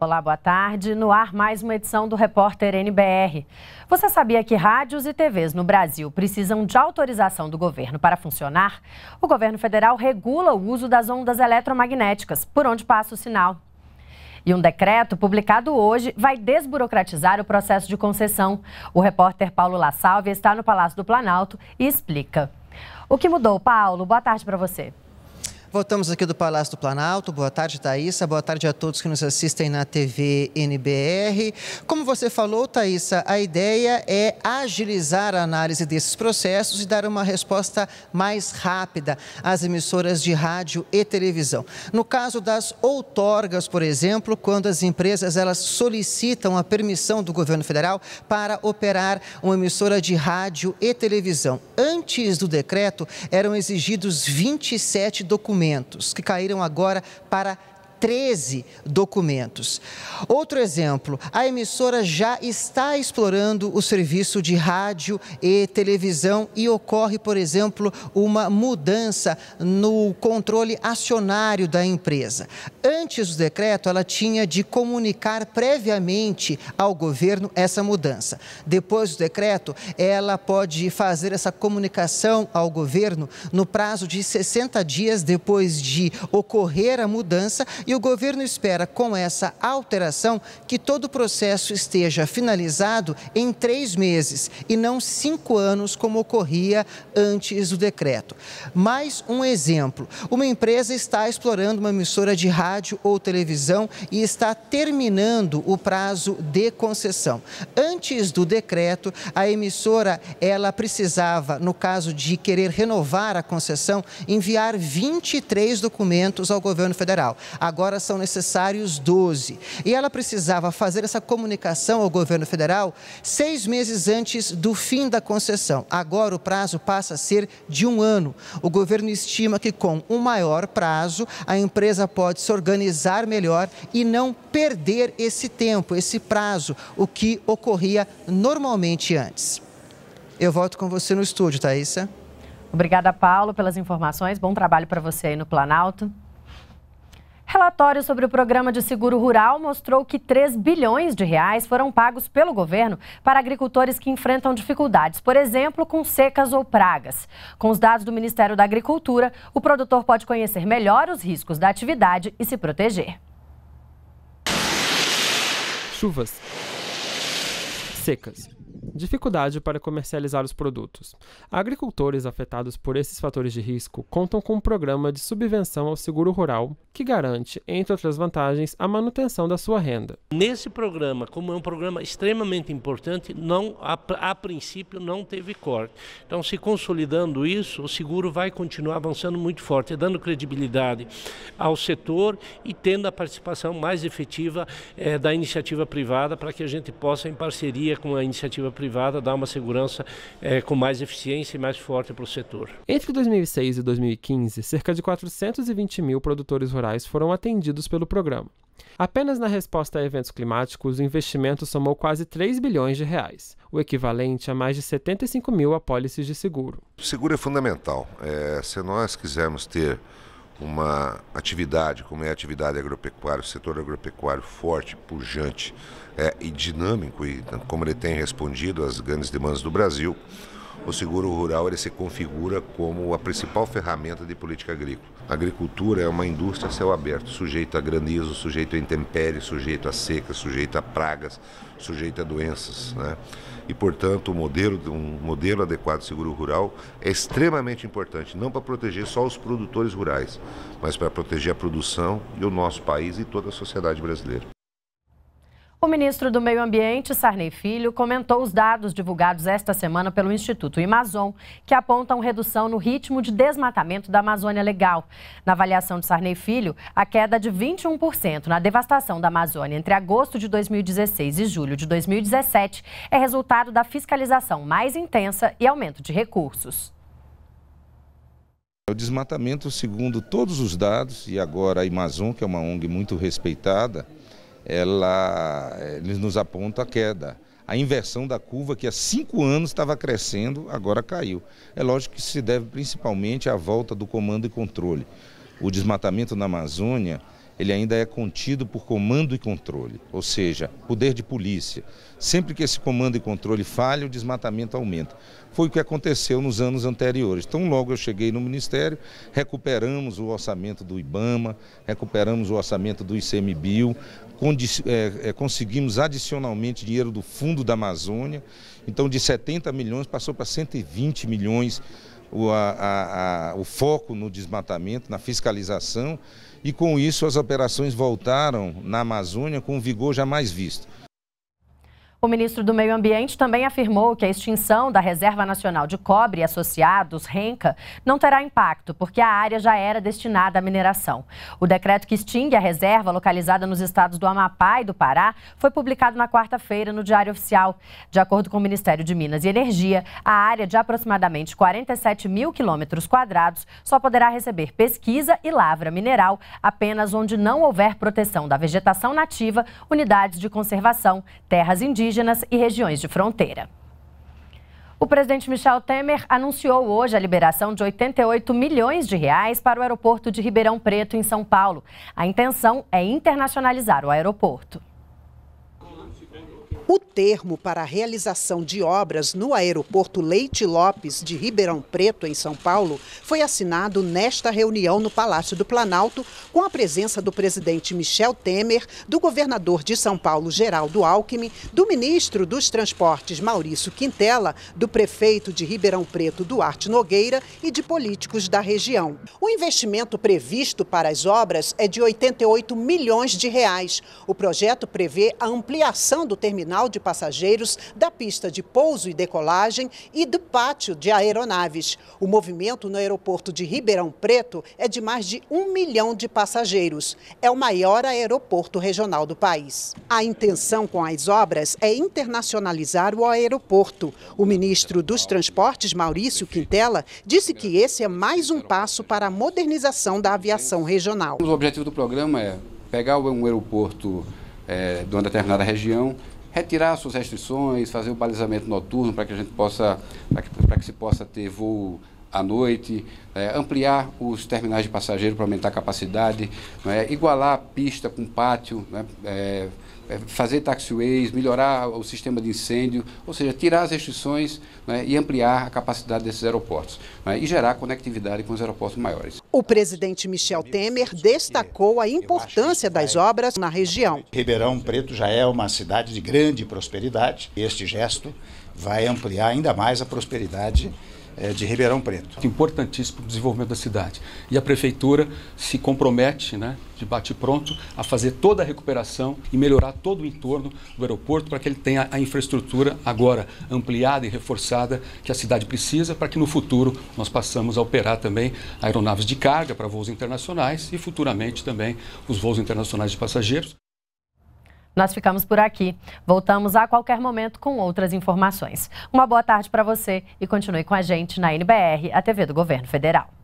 Olá, boa tarde. No ar, mais uma edição do Repórter NBR. Você sabia que rádios e TVs no Brasil precisam de autorização do governo para funcionar? O governo federal regula o uso das ondas eletromagnéticas, por onde passa o sinal. E um decreto publicado hoje vai desburocratizar o processo de concessão. O repórter Paulo La Salve está no Palácio do Planalto e explica. O que mudou, Paulo? Boa tarde para você. Voltamos aqui do Palácio do Planalto. Boa tarde, Thaisa. Boa tarde a todos que nos assistem na TV NBR. Como você falou, Thaisa, a ideia é agilizar a análise desses processos e dar uma resposta mais rápida às emissoras de rádio e televisão. No caso das outorgas, por exemplo, quando as empresas elas solicitam a permissão do governo federal para operar uma emissora de rádio e televisão. Antes do decreto, eram exigidos 27 documentos instrumentos que caíram agora para 13 documentos. Outro exemplo, a emissora já está explorando o serviço de rádio e televisão e ocorre, por exemplo, uma mudança no controle acionário da empresa. Antes do decreto, ela tinha de comunicar previamente ao governo essa mudança. Depois do decreto, ela pode fazer essa comunicação ao governo no prazo de 60 dias depois de ocorrer a mudança e o governo espera, com essa alteração, que todo o processo esteja finalizado em três meses e não cinco anos, como ocorria antes do decreto. Mais um exemplo: uma empresa está explorando uma emissora de rádio ou televisão e está terminando o prazo de concessão. Antes do decreto, a emissora ela precisava, no caso de querer renovar a concessão, enviar 23 documentos ao governo federal. Agora, agora são necessários 12. E ela precisava fazer essa comunicação ao governo federal seis meses antes do fim da concessão. Agora o prazo passa a ser de um ano. O governo estima que com um maior prazo a empresa pode se organizar melhor e não perder esse tempo, esse prazo, o que ocorria normalmente antes. Eu volto com você no estúdio, Thaisa. Obrigada, Paulo, pelas informações. Bom trabalho para você aí no Planalto. Relatório sobre o programa de seguro rural mostrou que 3 bilhões de reais foram pagos pelo governo para agricultores que enfrentam dificuldades, por exemplo, com secas ou pragas. Com os dados do Ministério da Agricultura, o produtor pode conhecer melhor os riscos da atividade e se proteger. Chuvas. Secas dificuldade para comercializar os produtos. Agricultores afetados por esses fatores de risco contam com um programa de subvenção ao seguro rural que garante, entre outras vantagens, a manutenção da sua renda. Nesse programa, como é um programa extremamente importante, não a, a princípio não teve corte. Então, se consolidando isso, o seguro vai continuar avançando muito forte, dando credibilidade ao setor e tendo a participação mais efetiva eh, da iniciativa privada para que a gente possa, em parceria com a iniciativa privada, dar uma segurança eh, com mais eficiência e mais forte para o setor. Entre 2006 e 2015, cerca de 420 mil produtores rurais nacionais foram atendidos pelo programa. Apenas na resposta a eventos climáticos, o investimento somou quase 3 bilhões de reais, o equivalente a mais de 75 mil apólices de seguro. O seguro é fundamental. É, se nós quisermos ter uma atividade, como é a atividade agropecuária, o setor agropecuário forte, pujante é, e dinâmico, e como ele tem respondido às grandes demandas do Brasil, o seguro rural ele se configura como a principal ferramenta de política agrícola. A agricultura é uma indústria a céu aberto, sujeita a granizo, sujeito a intempéries, sujeito a secas, sujeito a pragas, sujeito a doenças. Né? E, portanto, modelo, um modelo adequado de seguro rural é extremamente importante, não para proteger só os produtores rurais, mas para proteger a produção e o nosso país e toda a sociedade brasileira. O ministro do Meio Ambiente, Sarney Filho, comentou os dados divulgados esta semana pelo Instituto Amazon, que apontam redução no ritmo de desmatamento da Amazônia Legal. Na avaliação de Sarney Filho, a queda de 21% na devastação da Amazônia entre agosto de 2016 e julho de 2017 é resultado da fiscalização mais intensa e aumento de recursos. O desmatamento, segundo todos os dados, e agora a Amazon, que é uma ONG muito respeitada, ela, eh, eles nos aponta a queda. A inversão da curva, que há cinco anos estava crescendo, agora caiu. É lógico que se deve principalmente à volta do comando e controle. O desmatamento na Amazônia ele ainda é contido por comando e controle, ou seja, poder de polícia. Sempre que esse comando e controle falha, o desmatamento aumenta. Foi o que aconteceu nos anos anteriores. Então, logo eu cheguei no Ministério, recuperamos o orçamento do IBAMA, recuperamos o orçamento do ICMBio, é, é, conseguimos adicionalmente dinheiro do Fundo da Amazônia. Então, de 70 milhões passou para 120 milhões o, a, a, o foco no desmatamento, na fiscalização, e com isso as operações voltaram na Amazônia com um vigor jamais visto. O ministro do Meio Ambiente também afirmou que a extinção da Reserva Nacional de Cobre e Associados, RENCA, não terá impacto, porque a área já era destinada à mineração. O decreto que extingue a reserva, localizada nos estados do Amapá e do Pará, foi publicado na quarta-feira no Diário Oficial. De acordo com o Ministério de Minas e Energia, a área de aproximadamente 47 mil quilômetros quadrados só poderá receber pesquisa e lavra mineral apenas onde não houver proteção da vegetação nativa, unidades de conservação, terras indígenas indígenas e regiões de fronteira. O presidente Michel Temer anunciou hoje a liberação de 88 milhões de reais para o aeroporto de Ribeirão Preto, em São Paulo. A intenção é internacionalizar o aeroporto termo para a realização de obras no aeroporto Leite Lopes de Ribeirão Preto, em São Paulo, foi assinado nesta reunião no Palácio do Planalto, com a presença do presidente Michel Temer, do governador de São Paulo, Geraldo Alckmin, do ministro dos Transportes, Maurício Quintela, do prefeito de Ribeirão Preto, Duarte Nogueira, e de políticos da região. O investimento previsto para as obras é de 88 milhões de reais. O projeto prevê a ampliação do terminal de passageiros da pista de pouso e decolagem e do pátio de aeronaves. O movimento no aeroporto de Ribeirão Preto é de mais de um milhão de passageiros. É o maior aeroporto regional do país. A intenção com as obras é internacionalizar o aeroporto. O ministro dos Transportes, Maurício Quintela, disse que esse é mais um passo para a modernização da aviação regional. O objetivo do programa é pegar um aeroporto é, de uma determinada região, retirar suas restrições, fazer o balizamento noturno para que a gente possa, para que, para que se possa ter voo à noite, é, ampliar os terminais de passageiro para aumentar a capacidade, é, igualar a pista com pátio, né, é, é, fazer taxiways, melhorar o sistema de incêndio, ou seja, tirar as restrições né, e ampliar a capacidade desses aeroportos né, e gerar conectividade com os aeroportos maiores. O presidente Michel Temer destacou a importância das obras na região. Ribeirão Preto já é uma cidade de grande prosperidade. Este gesto vai ampliar ainda mais a prosperidade é, de Ribeirão Preto. Importantíssimo para o desenvolvimento da cidade. E a prefeitura se compromete, né, de bate-pronto, a fazer toda a recuperação e melhorar todo o entorno do aeroporto para que ele tenha a infraestrutura agora ampliada e reforçada que a cidade precisa para que no futuro nós passamos a operar também aeronaves de carga para voos internacionais e futuramente também os voos internacionais de passageiros. Nós ficamos por aqui. Voltamos a qualquer momento com outras informações. Uma boa tarde para você e continue com a gente na NBR, a TV do Governo Federal.